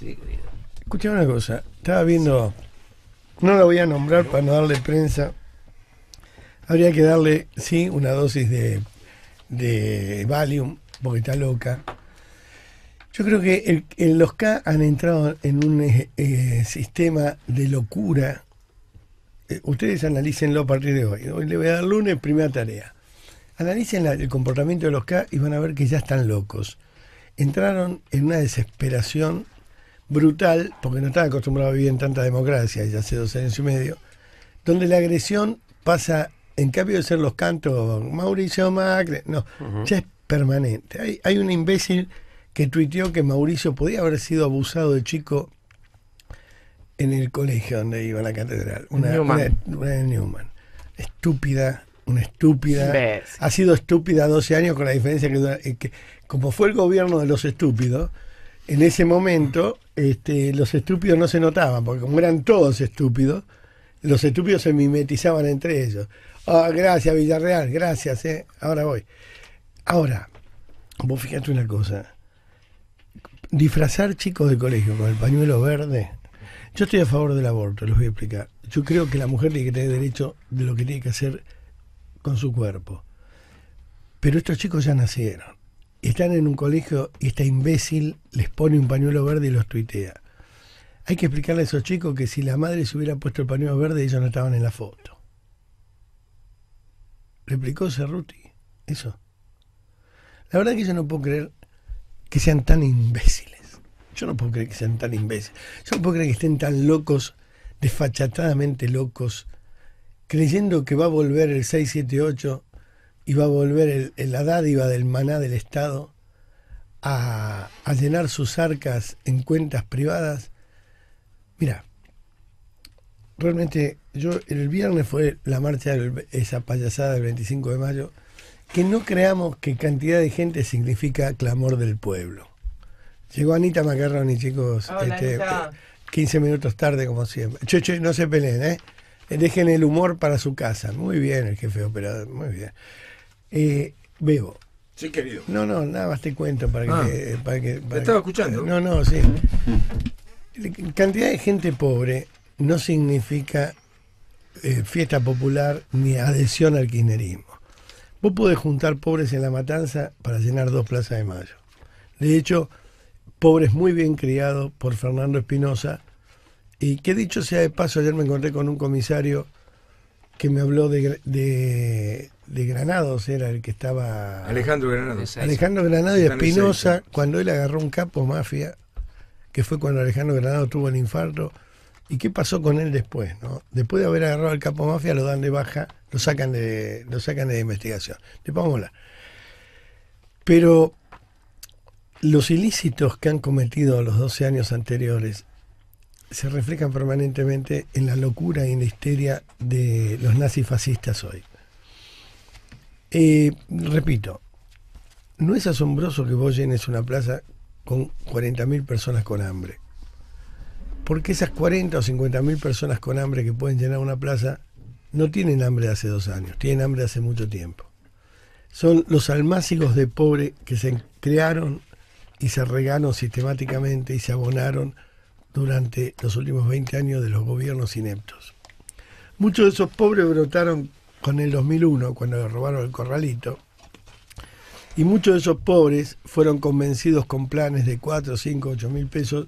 Sí, Escucha una cosa, estaba viendo, no la voy a nombrar para no darle prensa, habría que darle, sí, una dosis de, Valium, porque está loca. Yo creo que los K han entrado en un eh, eh, sistema de locura. Eh, ustedes analícenlo a partir de hoy. Hoy le voy a dar lunes, primera tarea. Analicen el comportamiento de los K y van a ver que ya están locos. Entraron en una desesperación brutal, porque no estaba acostumbrado a vivir en tanta democracia, ya hace dos años y medio, donde la agresión pasa, en cambio de ser los cantos Mauricio Macri, no, ya es permanente. Hay, hay un imbécil que tuiteó que Mauricio podía haber sido abusado de chico en el colegio donde iba a la catedral. Una Newman. Newman. Estúpida, una estúpida. Ha sido estúpida 12 años con la diferencia eh, que como fue el gobierno de los estúpidos, en ese momento este, los estúpidos no se notaban, porque como eran todos estúpidos, los estúpidos se mimetizaban entre ellos. Ah, gracias Villarreal, gracias, eh. ahora voy. Ahora, vos fíjate una cosa, disfrazar chicos de colegio con el pañuelo verde, yo estoy a favor del aborto, les voy a explicar. Yo creo que la mujer tiene que tener derecho de lo que tiene que hacer con su cuerpo. Pero estos chicos ya nacieron están en un colegio y esta imbécil les pone un pañuelo verde y los tuitea. Hay que explicarle a esos chicos que si la madre se hubiera puesto el pañuelo verde, ellos no estaban en la foto. Replicó Cerruti. Eso. La verdad es que yo no puedo creer que sean tan imbéciles. Yo no puedo creer que sean tan imbéciles. Yo no puedo creer que estén tan locos, desfachatadamente locos, creyendo que va a volver el 678 iba a volver el, la dádiva del maná del Estado a, llenar sus arcas en cuentas privadas. Mira, realmente yo el viernes fue la marcha, esa payasada del 25 de mayo, que no creamos que cantidad de gente significa clamor del pueblo. Llegó Anita Macarroni, chicos, este, 15 minutos tarde como siempre. Che, no se peleen, ¿eh? Dejen el humor para su casa. Muy bien, el jefe de operador, muy bien. Eh, veo. Sí, querido. No, no, nada más te cuento para que. Ah, para que estaba escuchando. No, no, sí. cantidad de gente pobre no significa eh, fiesta popular ni adhesión al kirchnerismo. Vos podés juntar pobres en la matanza para llenar dos plazas de mayo. De hecho, pobres muy bien criados por Fernando Espinosa. Y que dicho sea de paso, ayer me encontré con un comisario que me habló de, Granados, era el que estaba... Alejandro Granados. Alejandro Granados y Espinosa, cuando él agarró un capo mafia, que fue cuando Alejandro Granados tuvo el infarto, ¿Y qué pasó con él después? ¿no? Después de haber agarrado al capo mafia, lo dan de baja, lo sacan de, lo sacan de investigación. a Pero los ilícitos que han cometido los 12 años anteriores se reflejan permanentemente en la locura y en la histeria de los nazifascistas fascistas hoy. Eh, repito, no es asombroso que vos llenes una plaza con 40.000 personas con hambre. Porque esas 40 o 50.000 personas con hambre que pueden llenar una plaza no tienen hambre hace dos años, tienen hambre hace mucho tiempo. Son los almácigos de pobre que se crearon y se regaron sistemáticamente y se abonaron durante los últimos 20 años de los gobiernos ineptos. Muchos de esos pobres brotaron con el 2001, cuando le robaron el corralito, y muchos de esos pobres fueron convencidos con planes de 4, 5, 8 mil pesos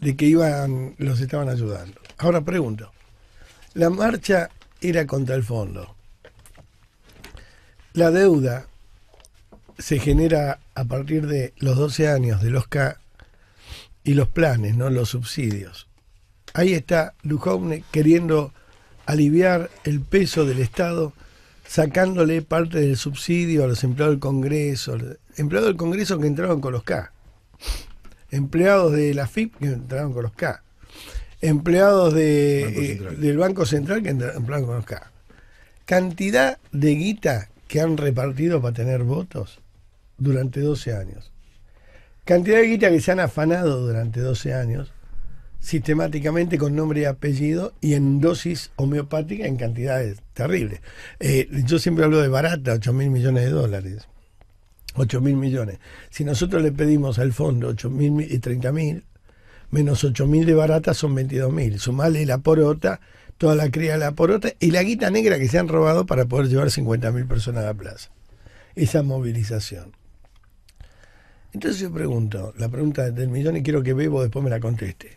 de que iban, los estaban ayudando. Ahora pregunto, la marcha era contra el fondo. La deuda se genera a partir de los 12 años de los K y los planes, ¿no? los subsidios. Ahí está Lujovne queriendo aliviar el peso del Estado, sacándole parte del subsidio a los empleados del Congreso, empleados del Congreso que entraron con los K, empleados de la FIP que entraron con los K, empleados de, eh, del Banco Central que entraron con los K. Cantidad de guita que han repartido para tener votos durante 12 años. Cantidad de guita que se han afanado durante 12 años, sistemáticamente con nombre y apellido y en dosis homeopática en cantidades terribles. Eh, yo siempre hablo de barata, 8 mil millones de dólares. 8 mil millones. Si nosotros le pedimos al fondo 8 mil y 30 mil, menos 8 mil de barata son 22 mil. Sumale la porota, toda la cría de la porota y la guita negra que se han robado para poder llevar 50 mil personas a la plaza. Esa movilización. Entonces yo pregunto, la pregunta del millón y quiero que Bebo después me la conteste.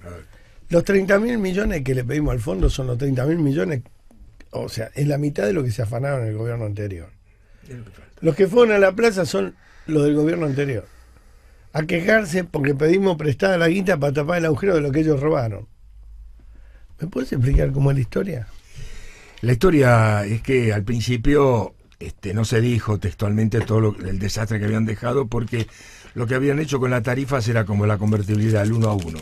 Los 30 mil millones que le pedimos al fondo son los 30 mil millones, o sea, es la mitad de lo que se afanaron en el gobierno anterior. Los que fueron a la plaza son los del gobierno anterior. A quejarse porque pedimos prestada la guita para tapar el agujero de lo que ellos robaron. ¿Me puedes explicar cómo es la historia? La historia es que al principio este, no se dijo textualmente todo el desastre que habían dejado porque lo que habían hecho con las tarifas era como la convertibilidad, el uno a uno.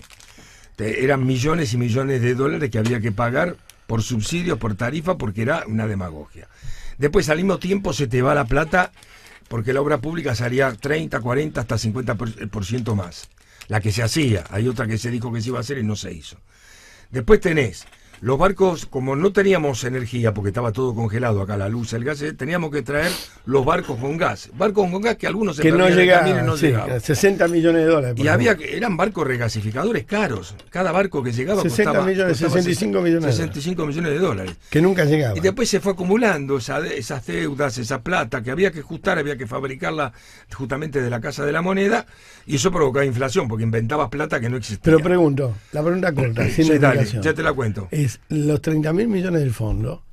eran millones y millones de dólares que había que pagar por subsidios, por tarifa, porque era una demagogia. Después, al mismo tiempo, se te va la plata porque la obra pública salía 30, 40, hasta 50% eh, más. La que se hacía, hay otra que se dijo que se iba a hacer y no se hizo. Después tenés los barcos, como no teníamos energía, porque estaba todo congelado acá, la luz, el gas, eh, teníamos que traer los barcos con gas. Barcos con gas que algunos se que no llegaban, 60 millones de dólares. Y había, eran barcos regasificadores caros. Cada barco que llegaba 60 millones, 65 millones 65 millones de dólares. Que nunca llegaban. Y después se fue acumulando esas deudas, esa plata que había que ajustar, había que fabricarla justamente de la Casa de la Moneda, y eso provocaba inflación, porque inventabas plata que no existía. Pero pregunto, la pregunta corta, sin sí, ya te la cuento. Eh, los 30 mil millones del fondo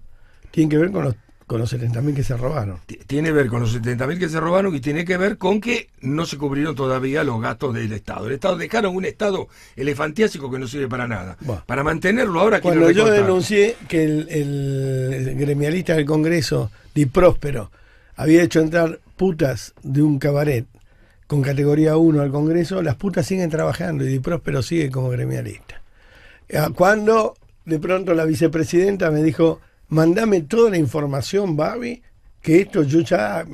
tienen que ver con los, con los 70 que se robaron. Tiene que ver con los 70.000 que se robaron y tiene que ver con que no se cubrieron todavía los gastos del Estado. El Estado dejaron un Estado elefantiásico que no sirve para nada. para mantenerlo ahora... Cuando yo denuncié que el, gremialista del Congreso, Di Próspero, había hecho entrar putas de un cabaret con categoría 1 al Congreso, las putas siguen trabajando y Di Próspero sigue como gremialista. Ah, cuando de pronto la vicepresidenta me dijo, mandame toda la información, Babi, que esto yo ya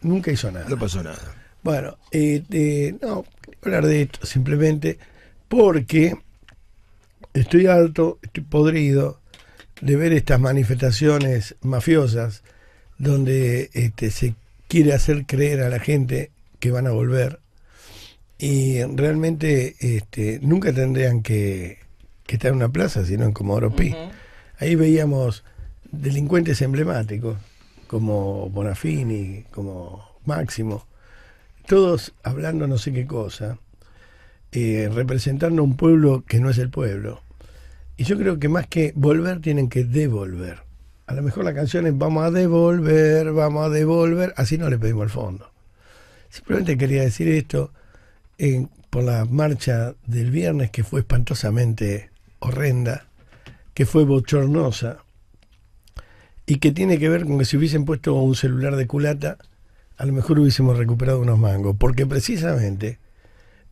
nunca hizo nada. No pasó nada. Bueno, eh, eh, no, hablar de esto simplemente porque estoy alto, estoy podrido de ver estas manifestaciones mafiosas donde este, se quiere hacer creer a la gente que van a volver y realmente este, nunca tendrían que, que está en una plaza, sino en Comodoro Pi. Ahí veíamos delincuentes emblemáticos, como Bonafini, como Máximo, todos hablando no sé qué cosa, eh, representando un pueblo que no es el pueblo. Y yo creo que más que volver, tienen que devolver. A lo mejor la canción es vamos a devolver, vamos a devolver, así no le pedimos el fondo. Simplemente quería decir esto por la marcha del viernes que fue espantosamente horrenda, que fue bochornosa, y que tiene que ver con que si hubiesen puesto un celular de culata, a lo mejor hubiésemos recuperado unos mangos, porque precisamente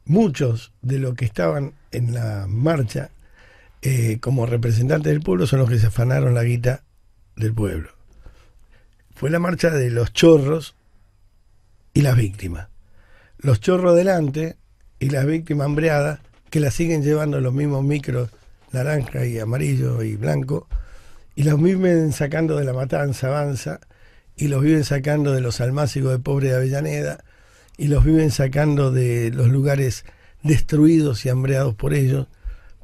muchos de los que estaban en la marcha eh, como representantes del pueblo son los que se afanaron la guita del pueblo. Fue la marcha de los chorros y las víctimas. Los chorros delante y las víctimas hambreadas que la siguen llevando los mismos micros naranja y amarillo y blanco, y los viven sacando de la matanza avanza, y los viven sacando de los almácigos de pobre de Avellaneda, y los viven sacando de los lugares destruidos y hambreados por ellos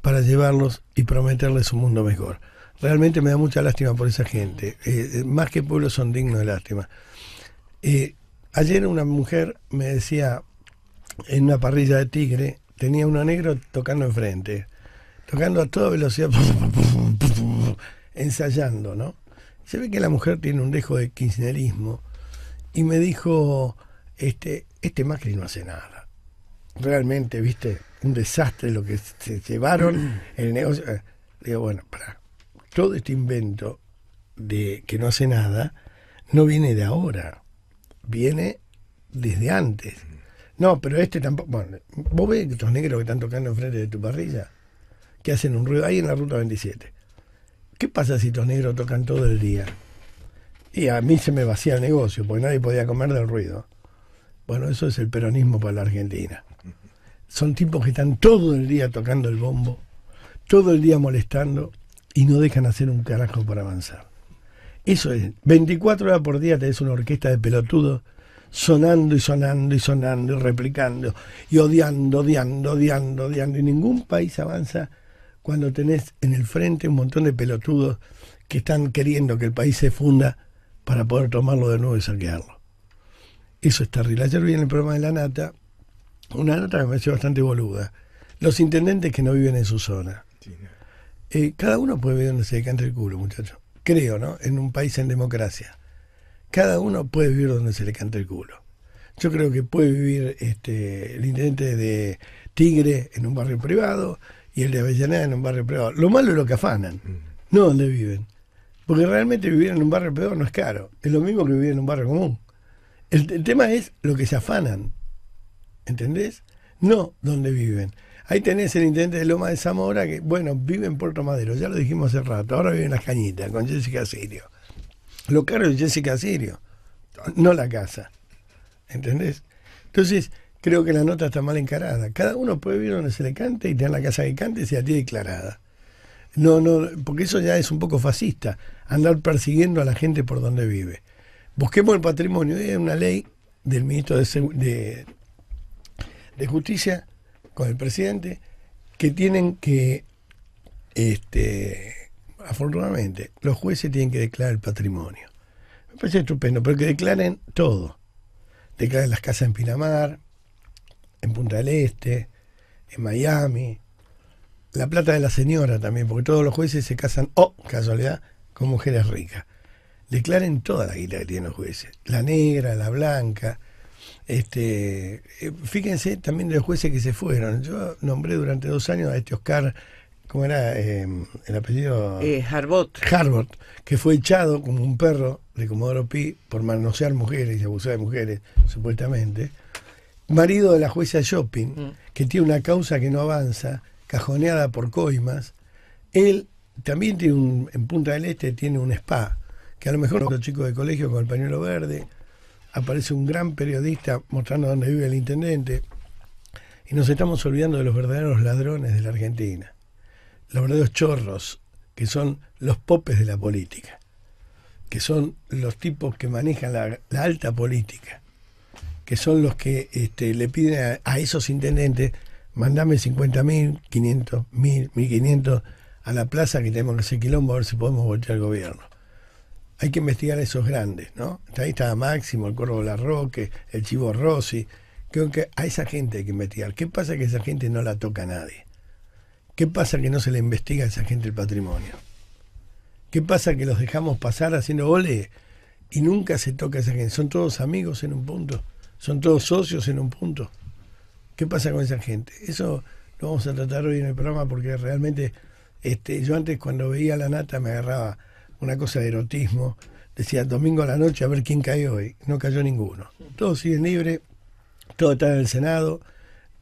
para llevarlos y prometerles un mundo mejor. Realmente me da mucha lástima por esa gente. Eh, eh, más que pueblos son dignos de lástima. Eh, ayer una mujer me decía en una parrilla de tigre, tenía una negro tocando enfrente tocando a toda velocidad, ensayando, ¿no? Se ve que la mujer tiene un dejo de kirchnerismo y me dijo, este, este Macri no hace nada. Realmente, viste, un desastre lo que se llevaron el negocio. Eh, digo, bueno, para todo este invento de que no hace nada no viene de ahora, viene desde antes. No, pero este tampoco. Bueno, vos ves estos negros que están tocando enfrente de tu parrilla que hacen un ruido ahí en la ruta 27. ¿Qué pasa si los negros tocan todo el día? Y a mí se me vacía el negocio, porque nadie podía comer del ruido. Bueno, eso es el peronismo para la Argentina. Son tipos que están todo el día tocando el bombo, todo el día molestando y no dejan hacer un carajo para avanzar. Eso es, 24 horas por día tenés una orquesta de pelotudos sonando y sonando y sonando y replicando y odiando, odiando, odiando, odiando y ningún país avanza cuando tenés en el frente un montón de pelotudos que están queriendo que el país se funda para poder tomarlo de nuevo y saquearlo. Eso es terrible. Ayer vi en el programa de La Nata una nata que me pareció bastante boluda. Los intendentes que no viven en su zona. Eh, cada uno puede vivir donde se le cante el culo, muchachos. Creo, ¿no? En un país en democracia. Cada uno puede vivir donde se le cante el culo. Yo creo que puede vivir este, el intendente de Tigre en un barrio privado, y el de Avellaneda en un barrio peor. Lo malo es lo que afanan, mm. no donde viven. Porque realmente vivir en un barrio peor no es caro, es lo mismo que vivir en un barrio común. El, el tema es lo que se afanan, ¿entendés? No donde viven. Ahí tenés el intendente de Loma de Zamora que, bueno, vive en Puerto Madero, ya lo dijimos hace rato, ahora vive en Las Cañitas con Jessica Sirio. Lo caro es Jessica Sirio, no la casa. ¿Entendés? Entonces, creo que la nota está mal encarada. Cada uno puede vivir donde se le cante y tener la casa que cante si la tiene declarada. No, no, porque eso ya es un poco fascista, andar persiguiendo a la gente por donde vive. Busquemos el patrimonio, hay una ley del ministro de, Justicia con el presidente que tienen que, este, afortunadamente, los jueces tienen que declarar el patrimonio. Me parece estupendo, pero que declaren todo. Declaren las casas en Pinamar, en Punta del Este, en Miami, la plata de la señora también, porque todos los jueces se casan, oh, casualidad, con mujeres ricas. Declaren toda la guita que tienen los jueces, la negra, la blanca. Este, eh, fíjense también de los jueces que se fueron. Yo nombré durante dos años a este Oscar, ¿cómo era em, el apellido? Eh, Harbot. Harbot, que fue echado como un perro de Comodoro Pi por manosear mujeres y abusar de mujeres, supuestamente marido de la jueza Shopping, mm. que tiene una causa que no avanza, cajoneada por coimas, él también tiene un, en Punta del Este tiene un spa, que a lo mejor otro chico de colegio con el pañuelo verde, aparece un gran periodista mostrando dónde vive el intendente, y nos estamos olvidando de los verdaderos ladrones de la Argentina, los verdaderos chorros, que son los popes de la política, que son los tipos que manejan la alta política que son los que este, le piden a, esos intendentes, mandame 50 mil, 500 mil, 1500 a la plaza que tenemos que hacer quilombo a ver si podemos voltear al gobierno. Hay que investigar a esos grandes, ¿no? Ahí estaba Máximo, el Corvo roque el Chivo Rossi. Creo que a esa gente hay que investigar. ¿Qué pasa que esa gente no la toca a nadie? ¿Qué pasa que no se le investiga a esa gente el patrimonio? ¿Qué pasa que los dejamos pasar haciendo goles y nunca se toca a esa gente? Son todos amigos en un punto son todos socios en un punto. ¿Qué pasa con esa gente? Eso lo vamos a tratar hoy en el programa porque realmente este, yo antes cuando veía la nata me agarraba una cosa de erotismo. Decía, domingo a la noche a ver quién cae hoy. No cayó ninguno. Todos siguen libres, todos están en el Senado.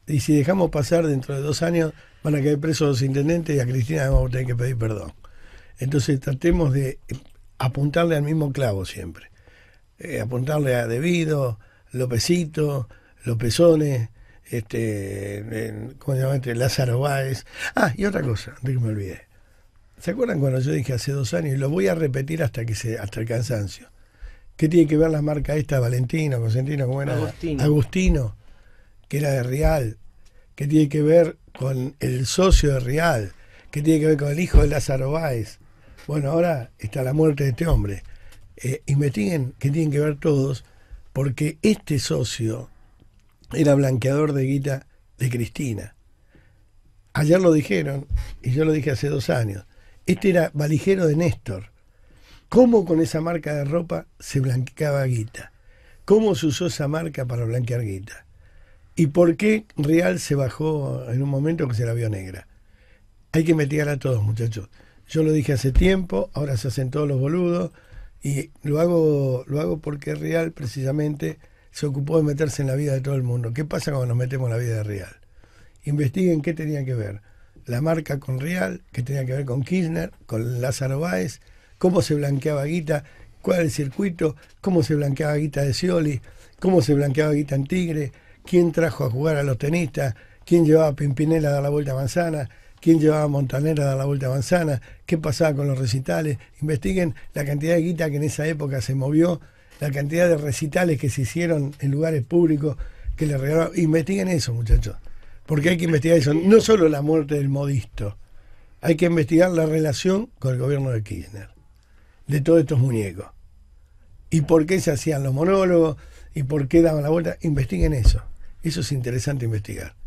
Y si dejamos pasar dentro de dos años, van a caer presos los intendentes y a Cristina vamos a tener que pedir perdón. Entonces tratemos de apuntarle al mismo clavo siempre. Eh, apuntarle a Debido, Lópezito, Lópezones, este, ¿cómo este, Lázaro Báez. Ah, y otra cosa, antes que me olvidé. ¿Se acuerdan cuando yo dije hace dos años, y lo voy a repetir hasta que se, hasta el cansancio? ¿Qué tiene que ver la marca esta? Valentino, Constantino, cómo era? Agustino. Agustino, que era de Real. ¿Qué tiene que ver con el socio de Real? ¿Qué tiene que ver con el hijo de Lázaro Báez? Bueno, ahora está la muerte de este hombre. Eh, investiguen qué tienen que ver todos porque este socio era blanqueador de guita de Cristina. Ayer lo dijeron, y yo lo dije hace dos años, este era valijero de Néstor. ¿Cómo con esa marca de ropa se blanqueaba guita? ¿Cómo se usó esa marca para blanquear guita? ¿Y por qué Real se bajó en un momento que se la vio negra? Hay que investigar a todos, muchachos. Yo lo dije hace tiempo, ahora se hacen todos los boludos. Y lo hago, lo hago porque Real precisamente se ocupó de meterse en la vida de todo el mundo. ¿Qué pasa cuando nos metemos en la vida de Real? Investiguen qué tenía que ver la marca con Real, qué tenía que ver con Kirchner, con Lázaro Báez, cómo se blanqueaba guita, cuál era el circuito, cómo se blanqueaba guita de Scioli, cómo se blanqueaba guita en Tigre, quién trajo a jugar a los tenistas, quién llevaba a Pimpinela a dar la vuelta a manzana, quién llevaba a Montanera a dar la vuelta a manzana, qué pasaba con los recitales. Investiguen la cantidad de guita que en esa época se movió, la cantidad de recitales que se hicieron en lugares públicos, que le regalaron. Investiguen eso, muchachos, porque hay que investigar eso. No solo la muerte del modisto, hay que investigar la relación con el gobierno de Kirchner, de todos estos muñecos. ¿Y por qué se hacían los monólogos? ¿Y por qué daban la vuelta? Investiguen eso. Eso es interesante investigar.